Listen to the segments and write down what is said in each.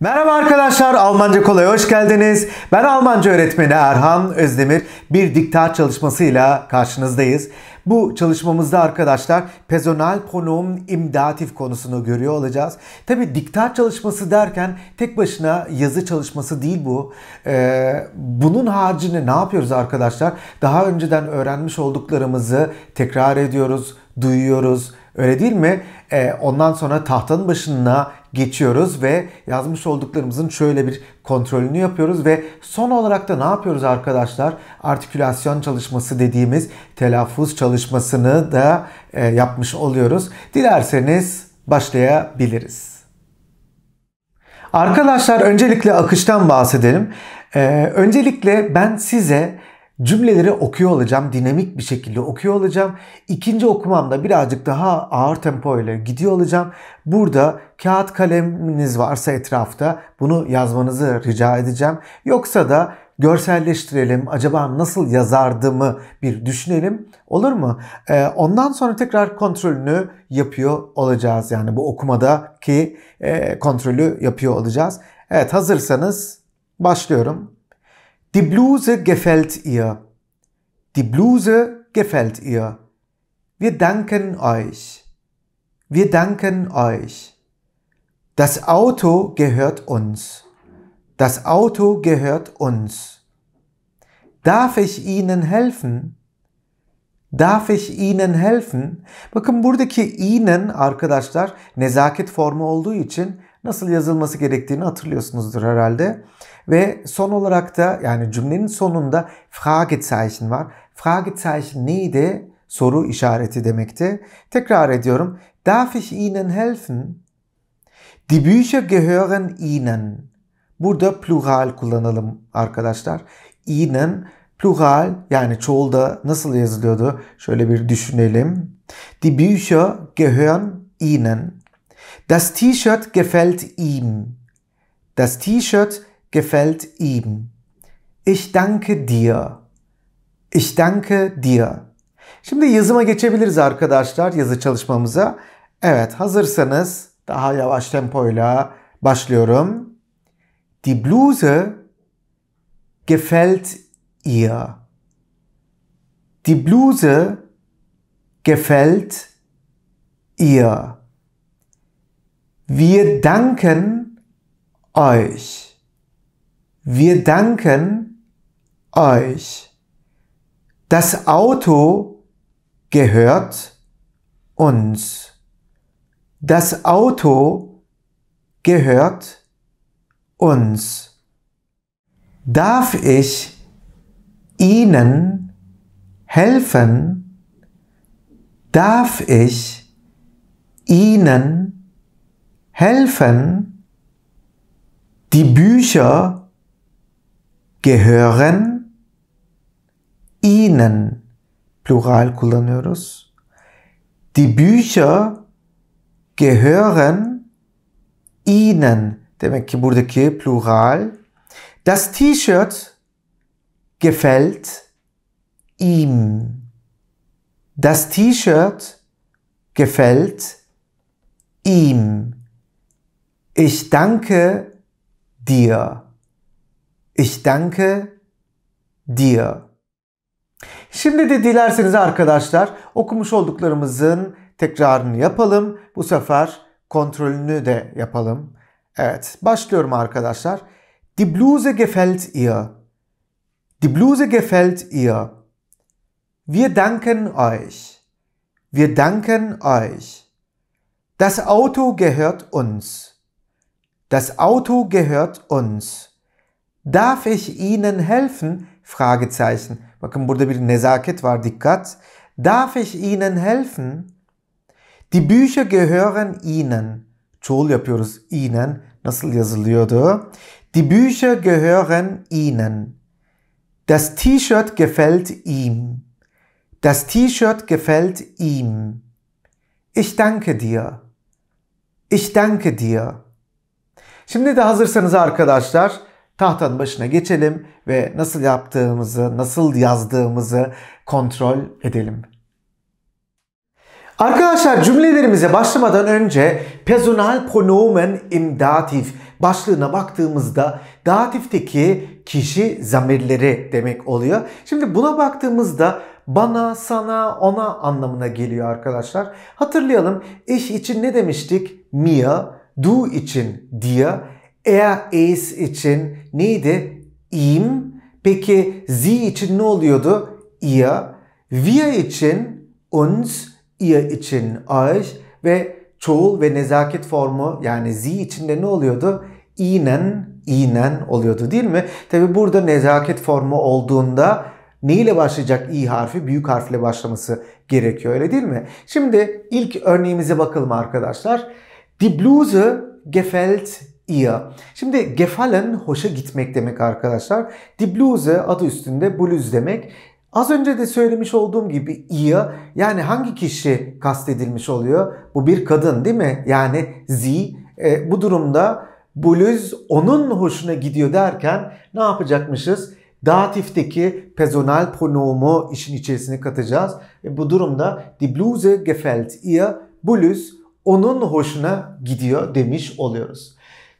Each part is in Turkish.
Merhaba arkadaşlar, Almanca Kolay'a hoş geldiniz. Ben Almanca öğretmeni Erhan Özdemir. Bir diktat çalışmasıyla karşınızdayız. Bu çalışmamızda arkadaşlar personal pronomun imdatif konusunu görüyor olacağız. Tabi diktat çalışması derken tek başına yazı çalışması değil bu. Ee, bunun haricinde ne yapıyoruz arkadaşlar? Daha önceden öğrenmiş olduklarımızı tekrar ediyoruz, duyuyoruz, Öyle değil mi? E, ondan sonra tahtanın başına geçiyoruz ve yazmış olduklarımızın şöyle bir kontrolünü yapıyoruz ve son olarak da ne yapıyoruz arkadaşlar? Artikülasyon çalışması dediğimiz telaffuz çalışmasını da e, yapmış oluyoruz. Dilerseniz başlayabiliriz. Arkadaşlar öncelikle akıştan bahsedelim. Ee, öncelikle ben size Cümleleri okuyor olacağım, dinamik bir şekilde okuyor olacağım. İkinci okumamda birazcık daha ağır tempo ile gidiyor olacağım. Burada kağıt kaleminiz varsa etrafta bunu yazmanızı rica edeceğim. Yoksa da görselleştirelim, acaba nasıl yazardımı bir düşünelim olur mu? Ee, ondan sonra tekrar kontrolünü yapıyor olacağız. Yani bu okumadaki e, kontrolü yapıyor olacağız. Evet hazırsanız başlıyorum. Die Bluse gefällt ihr. Die Bluse gefällt ihr. Wir danken euch. Wir danken euch. Das Auto gehört uns. Das Auto gehört uns. Darf ich Ihnen helfen? Darf ich Ihnen helfen? Bakın buradaki Ihnen arkadaşlar nezaket formu olduğu için nasıl yazılması gerektiğini hatırlıyorsunuzdur herhalde. Ve son olarak da yani cümlenin sonunda Fragezeichen var. Fragezeichen neydi? Soru işareti demekti. Tekrar ediyorum. Darf ich Ihnen helfen? Die Bücher gehören Ihnen. Burada plural kullanalım arkadaşlar. Ihnen plural yani çoğulda nasıl yazılıyordu? Şöyle bir düşünelim. Die Bücher gehören Ihnen. Das T-Shirt gefällt ihm. Das T-Shirt gefällt ihm. Ich danke dir. Ich danke dir. Şimdi yazıma geçebiliriz arkadaşlar yazı çalışmamıza. Evet hazırsanız daha yavaş tempoyla başlıyorum. Die Bluse gefällt ihr. Die Bluse gefällt ihr. Wir danken euch. Wir danken euch. Das Auto gehört uns. Das Auto gehört uns. Darf ich Ihnen helfen? Darf ich Ihnen helfen? Die Bücher gehören ihnen plural kullanıyoruz. Die Bücher gehören ihnen. Demek ki buradaki plural. Das T-Shirt gefällt ihm. Das T-Shirt gefällt ihm. Ich danke dir. Ich danke dir. Şimdi de dilerseniz arkadaşlar okumuş olduklarımızın tekrarını yapalım. Bu sefer kontrolünü de yapalım. Evet başlıyorum arkadaşlar. Die Bluse gefällt ihr. Die Bluse gefällt ihr. Wir danken euch. Wir danken euch. Das Auto gehört uns. Das Auto gehört uns. Darf ich Ihnen helfen? Fragezeichen. Bakın burada bir nezaket var dikkat. Darf ich Ihnen helfen? Die Bücher gehören Ihnen. Çoğul yapıyoruz Ihnen. Nasıl yazılıyordu? Die Bücher gehören Ihnen. Das T-Shirt gefällt ihm. Das T-Shirt gefällt ihm. Ich danke dir. Ich danke dir. Şimdi de hazırsanız arkadaşlar tahtanın başına geçelim ve nasıl yaptığımızı, nasıl yazdığımızı kontrol edelim. Arkadaşlar cümlelerimize başlamadan önce personal pronomen im datif başlığına baktığımızda datifteki kişi zamirleri demek oluyor. Şimdi buna baktığımızda bana, sana, ona anlamına geliyor arkadaşlar. Hatırlayalım iş için ne demiştik? Mia, du için dia, Er es için neydi? im? Peki sie için ne oluyordu? Ihr. Wir için uns, ihr için euch ve çoğul ve nezaket formu yani sie içinde ne oluyordu? Ihnen, ihnen oluyordu değil mi? Tabi burada nezaket formu olduğunda ne ile başlayacak i harfi? Büyük harfle başlaması gerekiyor öyle değil mi? Şimdi ilk örneğimize bakalım arkadaşlar. Die Bluse gefällt ihr. Şimdi gefallen hoşa gitmek demek arkadaşlar. Die Bluse adı üstünde bluz demek. Az önce de söylemiş olduğum gibi ihr yani hangi kişi kastedilmiş oluyor? Bu bir kadın değil mi? Yani sie e, bu durumda bluz onun hoşuna gidiyor derken ne yapacakmışız? Datifteki personal pronomu işin içerisine katacağız. E, bu durumda die Bluse gefällt ihr bluz onun hoşuna gidiyor demiş oluyoruz.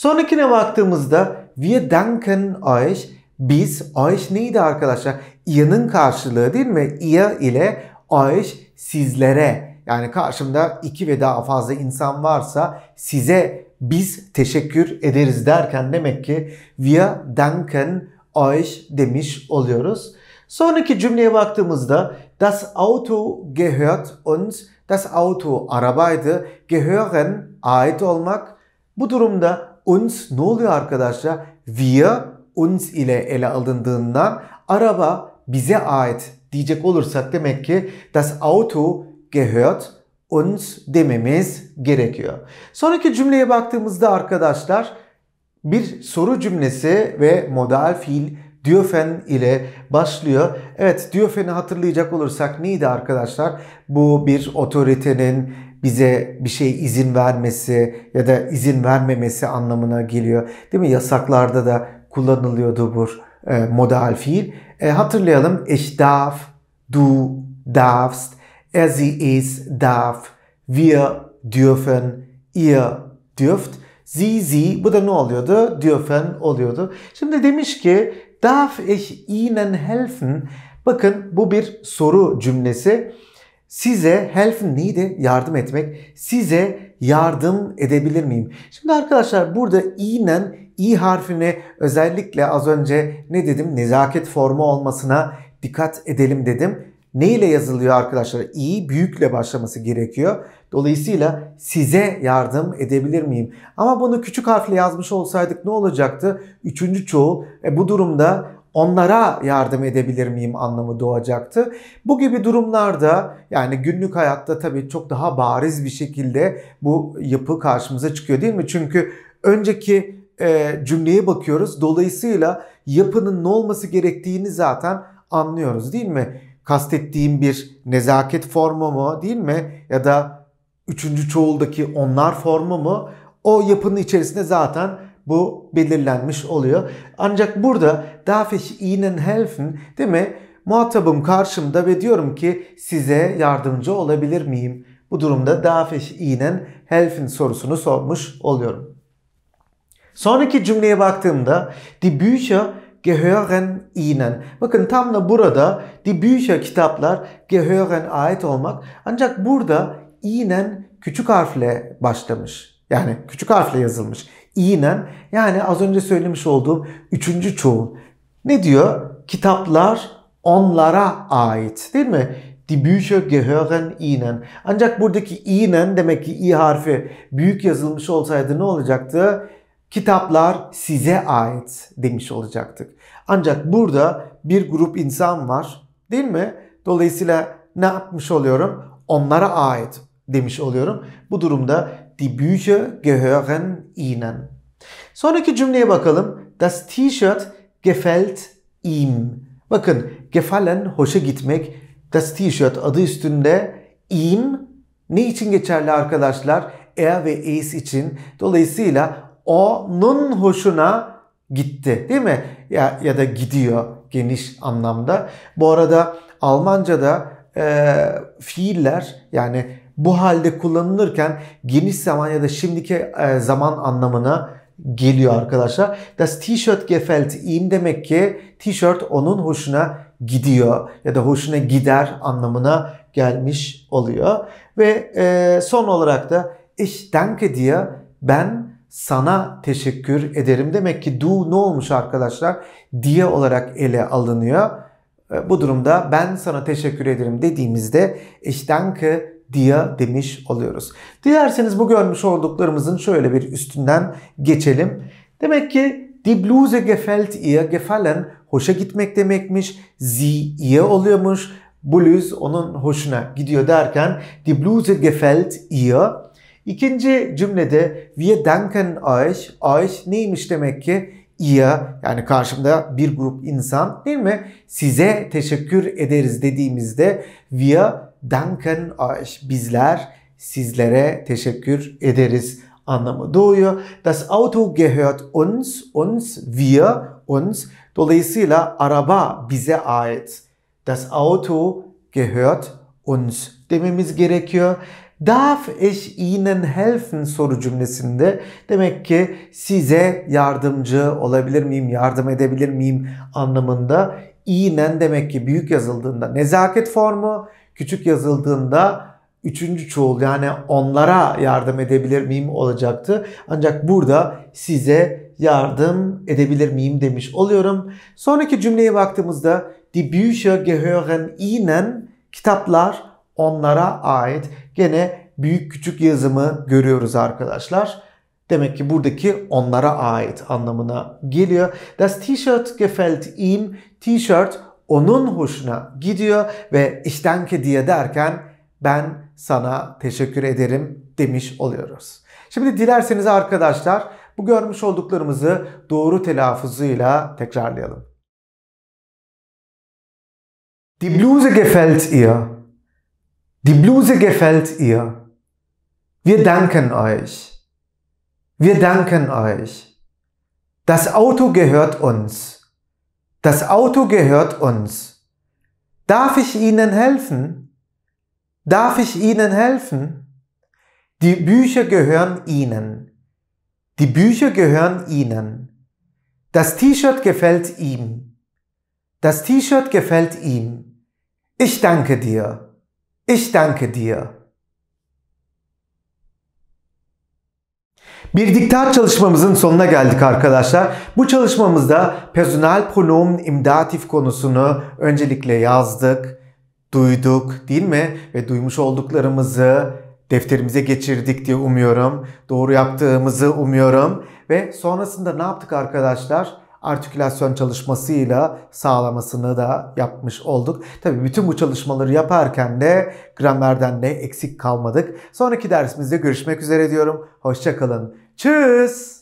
Sonrakine baktığımızda wir danken euch. Biz, euch neydi arkadaşlar? I'nın karşılığı değil mi? Ihr ile euch sizlere. Yani karşımda iki ve daha fazla insan varsa size biz teşekkür ederiz derken demek ki wir danken euch demiş oluyoruz. Sonraki cümleye baktığımızda das Auto gehört uns. Das Auto arabaydı. Gehören ait olmak. Bu durumda uns ne oluyor arkadaşlar? Wir uns ile ele alındığından araba bize ait diyecek olursak demek ki das Auto gehört uns dememiz gerekiyor. Sonraki cümleye baktığımızda arkadaşlar bir soru cümlesi ve modal fiil Diyofen ile başlıyor. Evet Diyofen'i hatırlayacak olursak neydi arkadaşlar? Bu bir otoritenin bize bir şey izin vermesi ya da izin vermemesi anlamına geliyor. Değil mi? Yasaklarda da kullanılıyordu bu e, modal fiil. E, hatırlayalım. Ich darf, du darfst, er sie es darf, wir dürfen, ihr dürft. Sie, sie bu da ne oluyordu? Dürfen oluyordu. Şimdi demiş ki Darf ich Ihnen helfen? Bakın bu bir soru cümlesi. Size helfen neydi? Yardım etmek. Size yardım edebilir miyim? Şimdi arkadaşlar burada inen i harfini özellikle az önce ne dedim? Nezaket formu olmasına dikkat edelim dedim. Ne ile yazılıyor arkadaşlar? İyi büyükle başlaması gerekiyor. Dolayısıyla size yardım edebilir miyim? Ama bunu küçük harfle yazmış olsaydık ne olacaktı? Üçüncü çoğul. E bu durumda onlara yardım edebilir miyim anlamı doğacaktı. Bu gibi durumlarda yani günlük hayatta tabii çok daha bariz bir şekilde bu yapı karşımıza çıkıyor değil mi? Çünkü önceki e, cümleye bakıyoruz. Dolayısıyla yapının ne olması gerektiğini zaten anlıyoruz değil mi? kastettiğim bir nezaket formu mu değil mi? Ya da üçüncü çoğuldaki onlar formu mu? O yapının içerisinde zaten bu belirlenmiş oluyor. Ancak burada darf ich Ihnen helfen değil mi? Muhatabım karşımda ve diyorum ki size yardımcı olabilir miyim? Bu durumda darf ich Ihnen helfen sorusunu sormuş oluyorum. Sonraki cümleye baktığımda die Bücher gehören ihnen. Bakın tam da burada die Bücher kitaplar gehören ait olmak ancak burada ihnen küçük harfle başlamış. Yani küçük harfle yazılmış. İnen yani az önce söylemiş olduğum üçüncü çoğul. Ne diyor? Kitaplar onlara ait değil mi? Die Bücher gehören ihnen. Ancak buradaki ihnen demek ki i harfi büyük yazılmış olsaydı ne olacaktı? kitaplar size ait demiş olacaktık. Ancak burada bir grup insan var değil mi? Dolayısıyla ne yapmış oluyorum? Onlara ait demiş oluyorum. Bu durumda die Bücher gehören ihnen. Sonraki cümleye bakalım. Das T-shirt gefällt ihm. Bakın gefallen hoşa gitmek. Das T-shirt adı üstünde ihm. ne için geçerli arkadaşlar? Er ve es için. Dolayısıyla onun hoşuna gitti değil mi? Ya, ya da gidiyor geniş anlamda. Bu arada Almanca'da e, fiiller yani bu halde kullanılırken geniş zaman ya da şimdiki e, zaman anlamına geliyor arkadaşlar. Das T-shirt gefällt ihm demek ki T-shirt onun hoşuna gidiyor ya da hoşuna gider anlamına gelmiş oluyor. Ve e, son olarak da ich danke dir ben sana teşekkür ederim. Demek ki do ne olmuş arkadaşlar? Diye olarak ele alınıyor. E, bu durumda ben sana teşekkür ederim dediğimizde ich danke diye demiş oluyoruz. Dilerseniz bu görmüş olduklarımızın şöyle bir üstünden geçelim. Demek ki die Bluse gefällt ihr, gefallen hoşa gitmek demekmiş. Sie ihr oluyormuş. Bluz onun hoşuna gidiyor derken die Bluse gefällt ihr İkinci cümlede wir danken euch. Euch neymiş demek ki? İya yani karşımda bir grup insan değil mi? Size teşekkür ederiz dediğimizde wir danken euch. Bizler sizlere teşekkür ederiz anlamı doğuyor. Das Auto gehört uns, uns, wir, uns. Dolayısıyla araba bize ait. Das Auto gehört uns dememiz gerekiyor. Darf ich Ihnen helfen soru cümlesinde demek ki size yardımcı olabilir miyim, yardım edebilir miyim anlamında inen demek ki büyük yazıldığında nezaket formu, küçük yazıldığında üçüncü çoğul yani onlara yardım edebilir miyim olacaktı. Ancak burada size yardım edebilir miyim demiş oluyorum. Sonraki cümleye baktığımızda die Bücher gehören ihnen kitaplar onlara ait gene büyük küçük yazımı görüyoruz arkadaşlar. Demek ki buradaki onlara ait anlamına geliyor. Das T-Shirt gefällt ihm. T-Shirt onun hoşuna gidiyor ve ich danke dir derken ben sana teşekkür ederim demiş oluyoruz. Şimdi dilerseniz arkadaşlar bu görmüş olduklarımızı doğru telaffuzuyla tekrarlayalım. Die Bluse gefällt ihr. Die Bluse gefällt ihr. Wir danken euch. Wir danken euch. Das Auto gehört uns. Das Auto gehört uns. Darf ich Ihnen helfen? Darf ich Ihnen helfen? Die Bücher gehören Ihnen. Die Bücher gehören Ihnen. Das T-Shirt gefällt ihm. Das T-Shirt gefällt ihm. Ich danke dir. Ich danke dir. Bir diktat çalışmamızın sonuna geldik arkadaşlar. Bu çalışmamızda personal pronomun imdatif konusunu öncelikle yazdık, duyduk değil mi? Ve duymuş olduklarımızı defterimize geçirdik diye umuyorum. Doğru yaptığımızı umuyorum. Ve sonrasında ne yaptık arkadaşlar? artikülasyon çalışmasıyla sağlamasını da yapmış olduk. Tabi bütün bu çalışmaları yaparken de gramerden de eksik kalmadık. Sonraki dersimizde görüşmek üzere diyorum. Hoşçakalın. Tschüss.